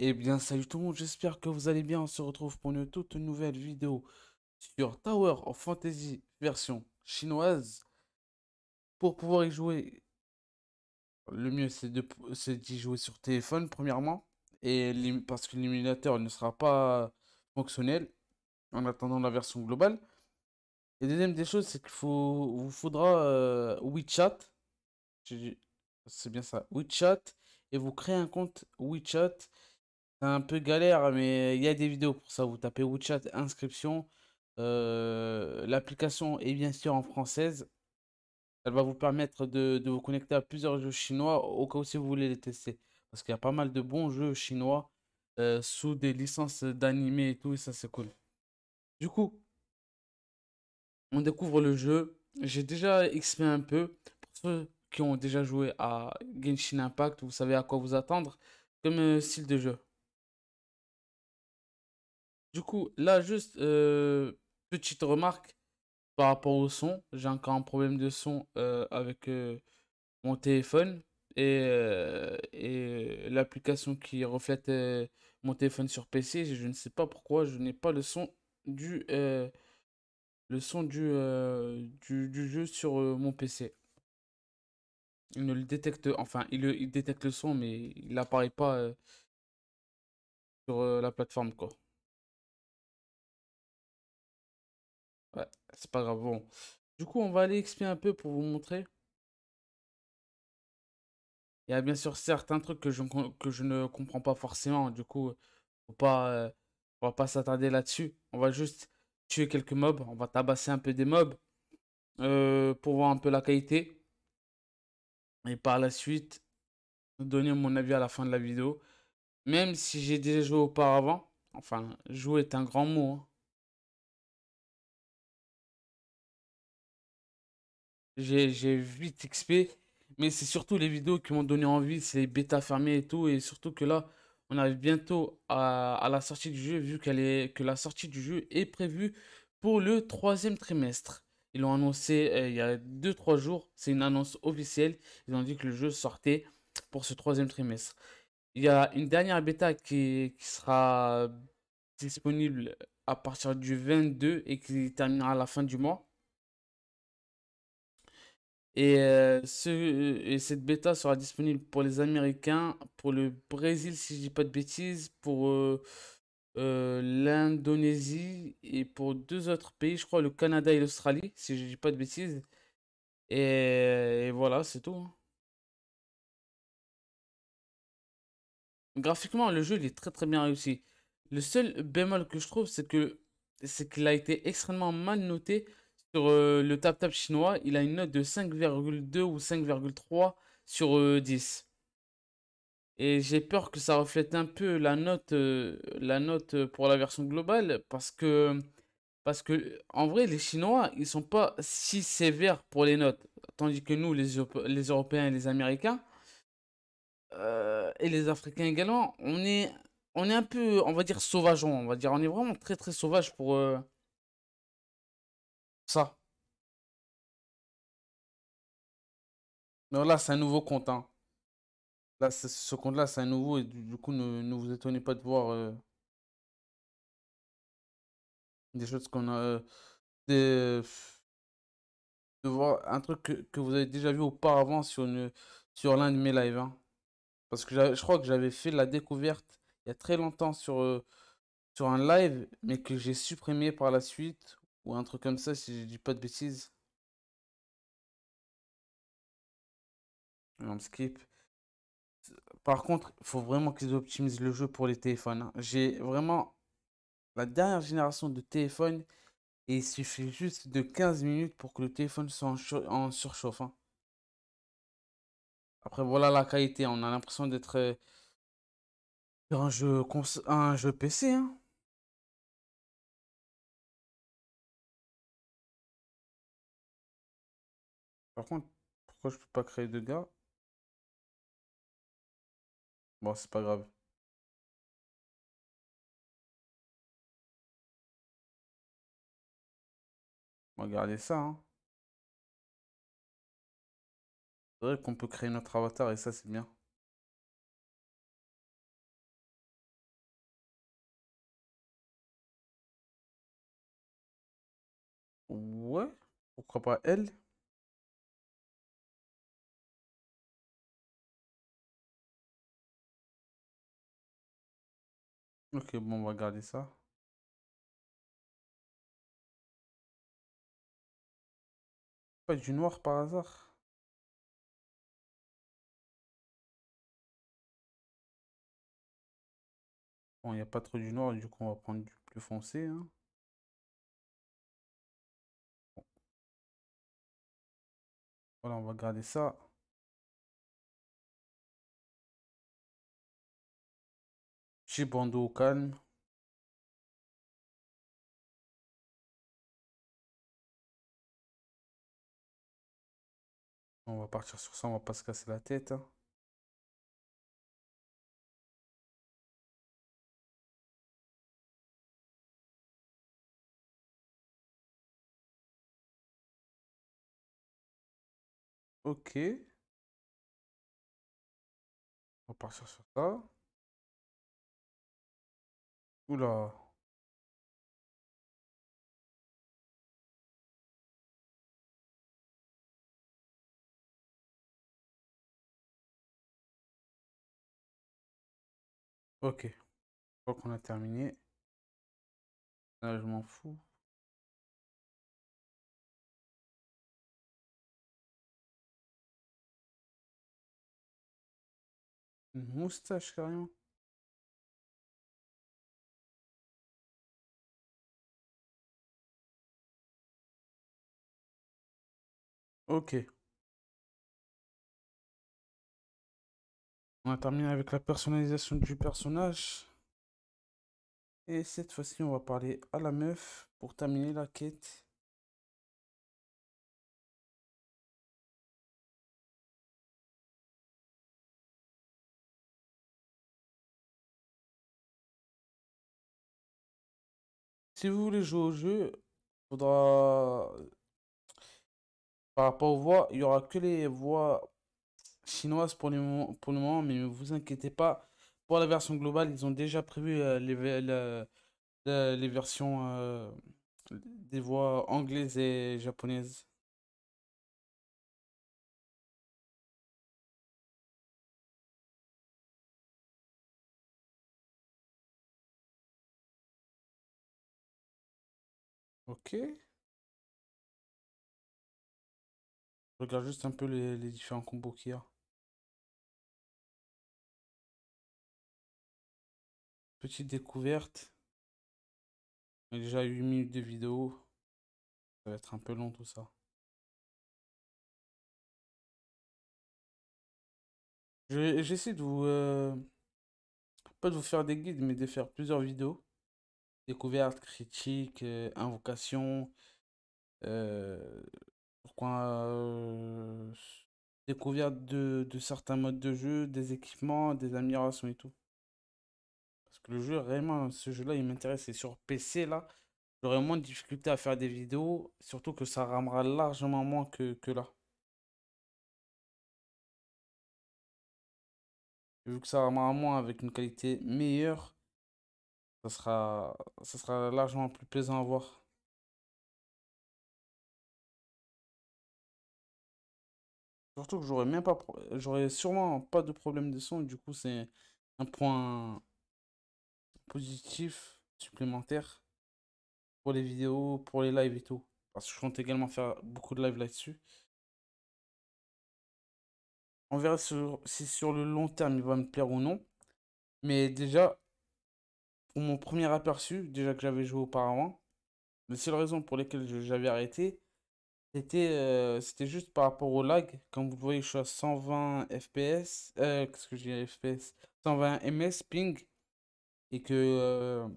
Eh bien salut tout le monde, j'espère que vous allez bien, on se retrouve pour une toute nouvelle vidéo sur Tower of Fantasy version chinoise. Pour pouvoir y jouer, le mieux c'est d'y jouer sur téléphone premièrement, et parce que l'émulateur ne sera pas fonctionnel en attendant la version globale. Et deuxième des choses, c'est qu'il faut, vous faudra euh, WeChat, c'est bien ça, WeChat, et vous créez un compte WeChat c'est un peu galère, mais il y a des vidéos pour ça. Vous tapez WeChat inscription. Euh, l'application est bien sûr en française. Elle va vous permettre de, vous connecter à plusieurs jeux chinois au cas où si vous voulez les tester. Parce qu'il y a pas mal de bons jeux chinois euh, sous des licences d'animé et tout, et ça c'est cool. Du coup, on découvre le jeu. J'ai déjà XP un peu. Pour ceux qui ont déjà joué à Genshin Impact, vous savez à quoi vous attendre comme euh, style de jeu. Du coup, là, juste euh, petite remarque par rapport au son. J'ai encore un problème de son euh, avec euh, mon téléphone et, l'application qui reflète mon téléphone sur PC. Je ne sais pas pourquoi je n'ai pas le son du le son du, du, jeu sur mon PC. Il ne le détecte, enfin, il, il détecte le son, mais il n'apparaît pas sur la plateforme, quoi. c'est pas grave. Bon. Du coup, on va aller expliquer un peu pour vous montrer. Il y a bien sûr certains trucs que je, que je ne comprends pas forcément. Du coup, on pas, euh, on va pas s'attarder là-dessus. On va juste tuer quelques mobs. On va tabasser un peu des mobs euh, pour voir un peu la qualité. Et par la suite, donner mon avis à la fin de la vidéo. Même si j'ai déjà joué auparavant. Enfin, jouer est un grand mot. Hein. J'ai 8 XP. Mais c'est surtout les vidéos qui m'ont donné envie, c'est les bêta fermées et tout. Et surtout que là, on arrive bientôt à, la sortie du jeu, vu qu'elle est, que la sortie du jeu est prévue pour le troisième trimestre. Ils l'ont annoncé euh, il y a 2-3 jours. C'est une annonce officielle. Ils ont dit que le jeu sortait pour ce troisième trimestre. Il y a une dernière bêta qui, qui sera disponible à partir du 22 et qui terminera à la fin du mois. Et, euh, ce, et cette bêta sera disponible pour les Américains, pour le Brésil si je dis pas de bêtises, pour euh, euh, l'Indonésie et pour deux autres pays, je crois le Canada et l'Australie si je dis pas de bêtises. Et, voilà, c'est tout. Hein. Graphiquement, le jeu il est très très bien réussi. Le seul bémol que je trouve, c'est que c'est qu'il a été extrêmement mal noté sur euh, le tap tap chinois, il a une note de 5,2 ou 5,3 sur 10. Euh, et j'ai peur que ça reflète un peu la note, euh, la note pour la version globale parce que, parce que en vrai, les Chinois, ils sont pas si sévères pour les notes. Tandis que nous, les, Européens et les Américains, et les Africains également, on est, on est un peu, on va dire, sauvageons. On va dire, on est vraiment très très sauvage pour ça. Non, là, c'est un nouveau compte. Là, ce compte-là, c'est un nouveau. Et du, coup, ne, vous étonnez pas de voir euh, des choses qu'on a. Euh, de voir un truc que, vous avez déjà vu auparavant sur, sur l'un de mes lives. Hein. Parce que je crois que j'avais fait la découverte il y a très longtemps sur, euh, sur un live, mais que j'ai supprimé par la suite ou un truc comme ça, si je dis pas de bêtises. On skip. Par contre, il faut vraiment qu'ils optimisent le jeu pour les téléphones. Hein. J'ai vraiment la dernière génération de téléphone. et il suffit juste de 15 minutes pour que le téléphone soit en, surchauffe. Hein. Après, voilà la qualité. On a l'impression d'être dans euh, un, jeu PC. Hein. Par contre, pourquoi je peux pas créer de gars Bon, c'est pas grave. Regardez ça. Hein. C'est vrai qu'on peut créer notre avatar et ça c'est bien. Ouais, pourquoi pas elle Ok, bon, on va garder ça. Pas du noir par hasard. Bon, il n'y a pas trop du noir, du coup, on va prendre du plus foncé. Hein. Voilà, on va garder ça. bandeau au calme. On va partir sur ça, on va pas se casser la tête. Hein. Ok. On va partir sur ça. Oula. Ok. Je crois qu'on a terminé. Là, je m'en fous. Une moustache carrément. Ok. On a terminé avec la personnalisation du personnage. Et cette fois-ci, on va parler à la meuf pour terminer la quête. Si vous voulez jouer au jeu, il faudra par rapport aux voix, il y aura que les voix chinoises pour, le moment, mais ne vous inquiétez pas. Pour la version globale, ils ont déjà prévu euh, les, versions euh, des voix anglaises et japonaises. Ok. regarde juste un peu les, différents combos qu'il y a. Petite découverte. On déjà 8 minutes de vidéo. Ça va être un peu long tout ça. J'essaie de vous... Euh, pas de vous faire des guides, mais de faire plusieurs vidéos. Découvertes, critique euh, invocation euh, pourquoi euh, découverte de, de, certains modes de jeu, des équipements, des améliorations et tout. Parce que le jeu, vraiment, ce jeu-là, il m'intéresse. Et sur PC, là, j'aurai moins de difficultés à faire des vidéos, surtout que ça ramera largement moins que, que là. vu que ça ramera moins avec une qualité meilleure, ça sera, ça sera largement plus plaisant à voir. Surtout que j'aurais même pas, j'aurais sûrement pas de problème de son. Du coup, c'est un point positif supplémentaire pour les vidéos, pour les lives et tout. Parce que je compte également faire beaucoup de lives là-dessus. On verra sur, si sur le long terme il va me plaire ou non. Mais déjà, pour mon premier aperçu, déjà que j'avais joué auparavant, c'est la raison pour laquelle j'avais arrêté, euh, c'était juste par rapport au lag. Comme vous voyez, je suis à 120 FPS. Euh, qu'est-ce que j'ai FPS 120 ms ping. Et que, euh,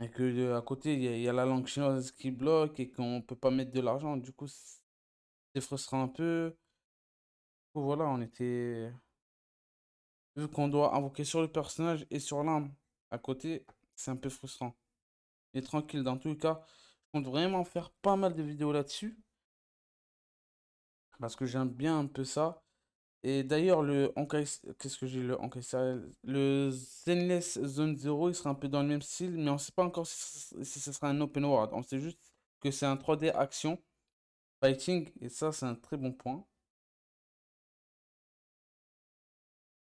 et que à côté, il y, a la langue chinoise qui bloque et qu'on peut pas mettre de l'argent. Du coup, c'est frustrant un peu. voilà, on était. Vu qu'on doit invoquer sur le personnage et sur l'arme à côté, c'est un peu frustrant. mais tranquille, dans tous les cas vraiment faire pas mal de vidéos là-dessus. Parce que j'aime bien un peu ça. Et d'ailleurs, le qu'est-ce que j'ai le Le Zenless Zone 0, il sera un peu dans le même style, mais on ne sait pas encore si ce sera un open world. On sait juste que c'est un 3D action fighting, et ça, c'est un très bon point.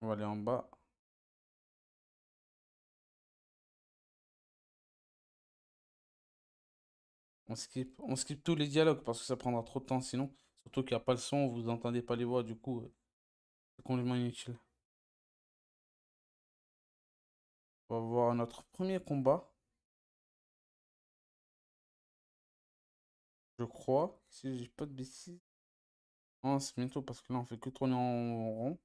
On va aller en bas. On skip, on skip tous les dialogues parce que ça prendra trop de temps sinon. Surtout qu'il n'y a pas le son, vous n'entendez pas les voix, du coup, euh, c'est complètement inutile. On va voir notre premier combat. Je crois, si je pas de bêtises. C'est bientôt parce que là on fait que tourner en rond.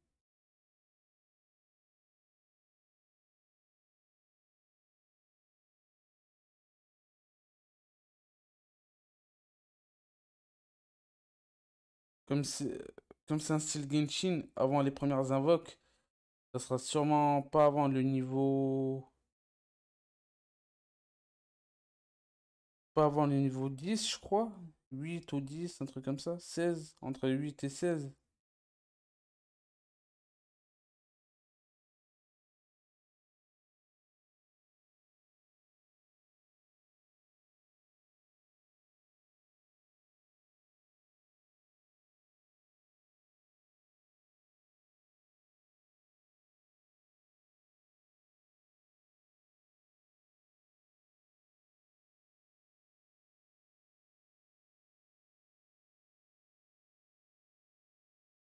Comme c'est comme un style Genshin avant les premières invoques, ça sera sûrement pas avant le niveau... Pas avant le niveau 10, je crois. 8 ou 10, un truc comme ça. 16, entre 8 et 16.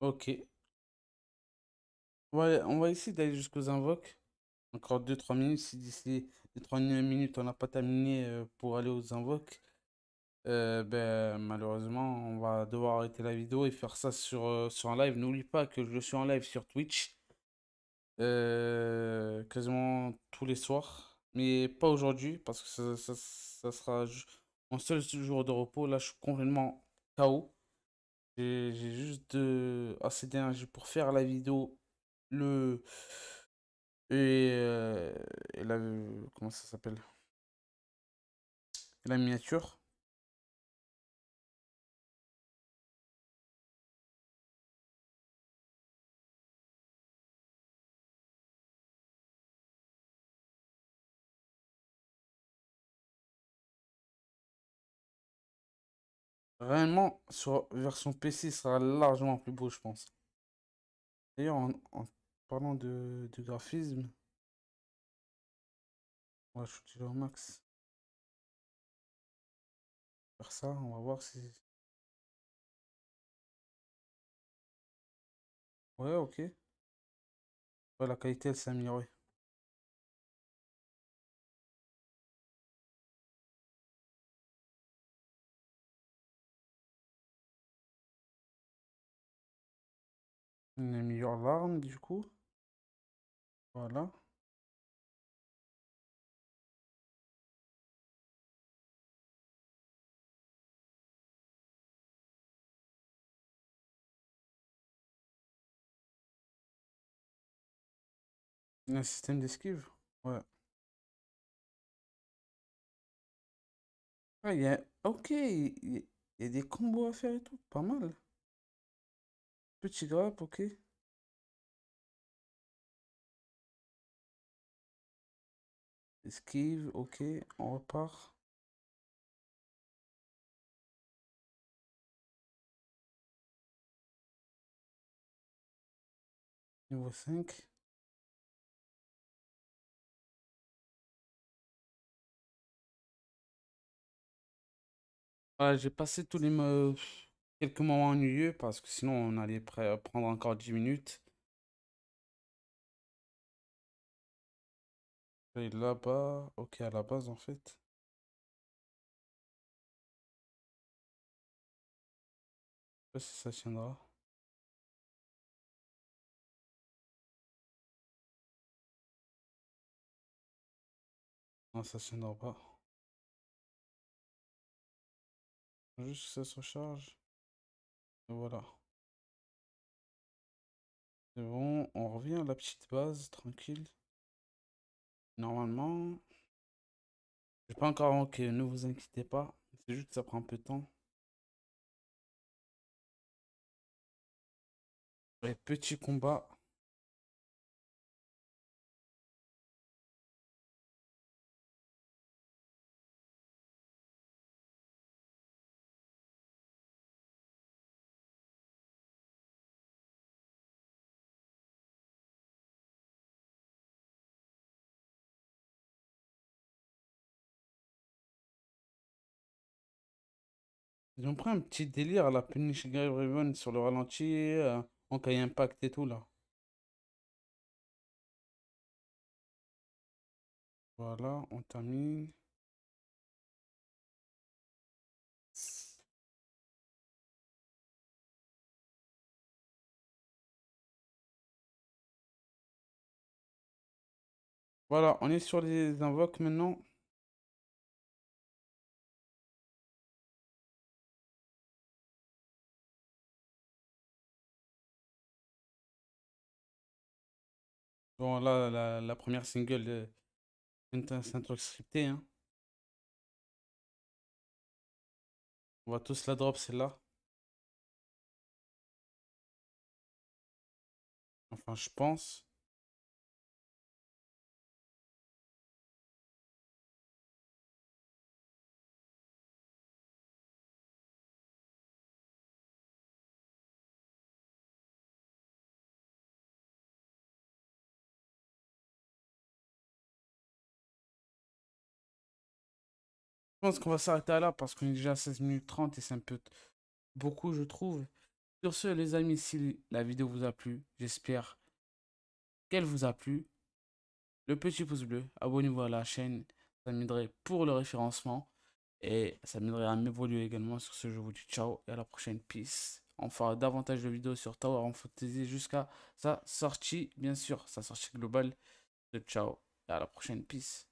Ok. on va essayer d'aller jusqu'aux invoques. Encore 2-3 minutes. Si d'ici les 3 minutes on n'a pas terminé euh, pour aller aux invoques, euh, ben, malheureusement on va devoir arrêter la vidéo et faire ça sur, euh, sur un live. N'oublie pas que je suis en live sur Twitch quasiment tous les soirs, mais pas aujourd'hui parce que ça, ça sera mon seul jour de repos. Là je suis complètement KO. J'ai juste de... assez d'énergie pour faire la vidéo. Le. Et, euh, et Comment ça s'appelle La miniature. Réellement, sur version PC, sera largement plus beau, je pense. D'ailleurs, en, parlant de, graphisme, on va shooter au max. Faire ça, on va voir si. Ouais, ok. la qualité, elle s'est améliorée. une meilleure l'arme du coup. Voilà. Un système d'esquive Ouais. Ah, y a... Ok, il y a des combos à faire et tout, pas mal. Petit grappe, ok. Esquive, ok, on repart. Niveau 5. Voilà, j'ai passé tous les quelques moments ennuyeux parce que sinon on allait prendre encore 10 minutes. là-bas, ok, à la base en fait. Je sais pas si ça tiendra. Non, ça tiendra pas. Juste que ça se recharge. Voilà. C'est bon, on revient à la petite base, tranquille. Normalement, j'ai pas encore ok, ne vous inquiétez pas. C'est juste que ça prend un peu de temps. les petit combat. pris un petit délire à la Punish Raven sur le ralenti, euh, en cahier impact et tout là. Voilà, on termine. Voilà, on est sur les invoques maintenant. Bon, là, la, première single, de un truc scripté. On va tous la drop, celle-là. Enfin, je pense. Je pense qu'on va s'arrêter là parce qu'on est déjà à 16 minutes 30 et c'est un peu beaucoup, je trouve. Sur ce, les amis, si la vidéo vous a plu, j'espère qu'elle vous a plu. Le petit pouce bleu, abonnez-vous à la chaîne, ça m'aiderait pour le référencement et ça m'aiderait à m'évoluer également. Sur ce, je vous dis ciao et à la prochaine. Peace. On fera davantage de vidéos sur Tower en Fantasy jusqu'à sa sortie, bien sûr, sa sortie globale. Ciao et à la prochaine. Peace.